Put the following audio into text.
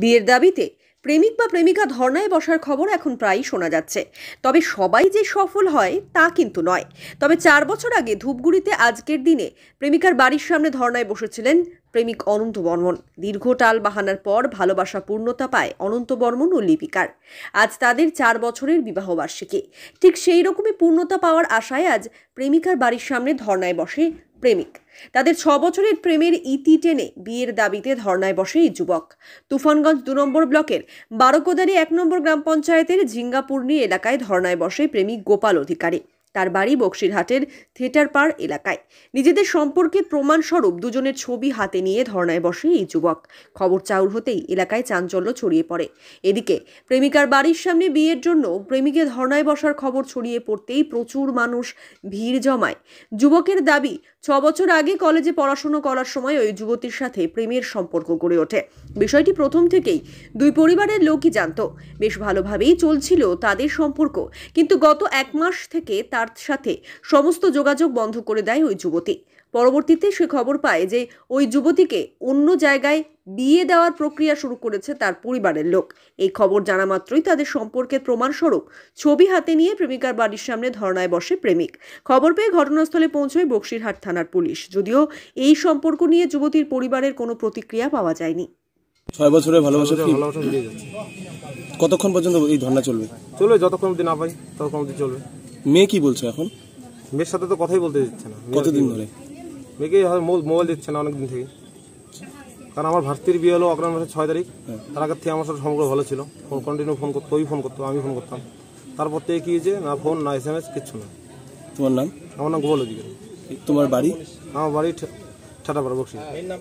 বিয়ের দাবিতে প্রেমিক বা প্রেমিকা ধর্নায় বসার খবর এখন প্রায়ই শোনা যাচ্ছে তবে সবাই যে সফল হয় তা কিন্তু নয় তবে চার বছর আগে ধূপগুড়িতে আজকের দিনে প্রেমিকার বাড়ির সামনে ধর্নায় বসেছিলেন প্রেমিক অনন্ত বর্মন দীর্ঘ টাল বাহানার পর ভালোবাসা পূর্ণতা পায় অনন্ত বর্মন ও লিপিকার আজ তাদের চার বছরের বিবাহবার্ষিকী ঠিক সেই রকমই পূর্ণতা পাওয়ার আশায় আজ প্রেমিকার বাড়ির সামনে ধর্নায় বসে প্রেমিক তাদের ছ বছরের প্রেমের ইতি টেনে বিয়ের দাবিতে ধর্নায় বসে এই যুবক তুফানগঞ্জ দু নম্বর ব্লকের বারোকোদারি এক নম্বর গ্রাম পঞ্চায়েতের ঝিঙ্গাপুর্ণি এলাকায় ধর্নায় বসে প্রেমিক গোপাল অধিকারী তার বাড়ি বক্সিরহাটের থিয়েটার পাড় এলাকায় নিজেদের সম্পর্কে প্রমাণস্বরূপ দুজনের ছবি হাতে নিয়ে ধর্নায় বসে এই যুবক খবর চাউর হতেই এলাকায় চাঞ্চল্য ছড়িয়ে পড়ে এদিকে প্রেমিকার বাড়ির সামনে বিয়ের জন্য প্রেমিকে ধর্নায় বসার খবর ছড়িয়ে পড়তেই প্রচুর মানুষ ভিড় জমায় যুবকের দাবি ছ বছর আগে কলেজে পড়াশুনো করার সময় ওই যুবতীর সাথে প্রেমের সম্পর্ক গড়ে ওঠে বিষয়টি প্রথম থেকেই দুই পরিবারের লোকই জানত বেশ ভালোভাবেই চলছিল তাদের সম্পর্ক কিন্তু গত এক মাস থেকে তার তার সাথে সমস্ত যোগাযোগ বন্ধ করে দেয় ওই যুবতী পরবর্তীতে সে খবর পায় যে ওই যুবতীকে অন্য জায়গায় বিয়ে দেওয়ার প্রক্রিয়া শুরু করেছে তার পরিবারের লোক এই খবর জানা মাত্রই তাদের সম্পর্কের প্রমাণস্বরূপ ছবি হাতে নিয়ে প্রেমিকার বাড়ির সামনে ধর্নায় বসে প্রেমিক খবর পেয়ে ঘটনাস্থলে পৌঁছয় বক্সিরহাট থানার পুলিশ যদিও এই সম্পর্ক নিয়ে যুবতীর পরিবারের কোনো প্রতিক্রিয়া পাওয়া যায়নি ছয় বছরে ভালোবাসা কতক্ষণ পর্যন্ত এই ধর্না চলবে চলবে যতক্ষণ দিন না পাই ততক্ষণ চলবে মেয়ে কি বলছো এখন মেয়ের সাথে তো কথাই বলতে দিচ্ছে না কতদিন ধরে মেয়েকে মোবাইল দিচ্ছে না অনেকদিন থেকে কারণ আমার ভারতীর বিয়ে হলো অগ্রাম মাসের ছয় তারিখ হ্যাঁ। তার আগের থেকে আমার সাথে সম্পর্ক ভালো ছিল ফোন কন্টিনিউ ফোন করতো ওই ফোন করতো আমি ফোন করতাম তারপর থেকে কি হয়েছে না ফোন না এস এম এস কিচ্ছু না তোমার নাম আমার নাম গোপাল অধিকারী তোমার বাড়ি আমার বাড়ি ঠাটাপাড়া বক্সি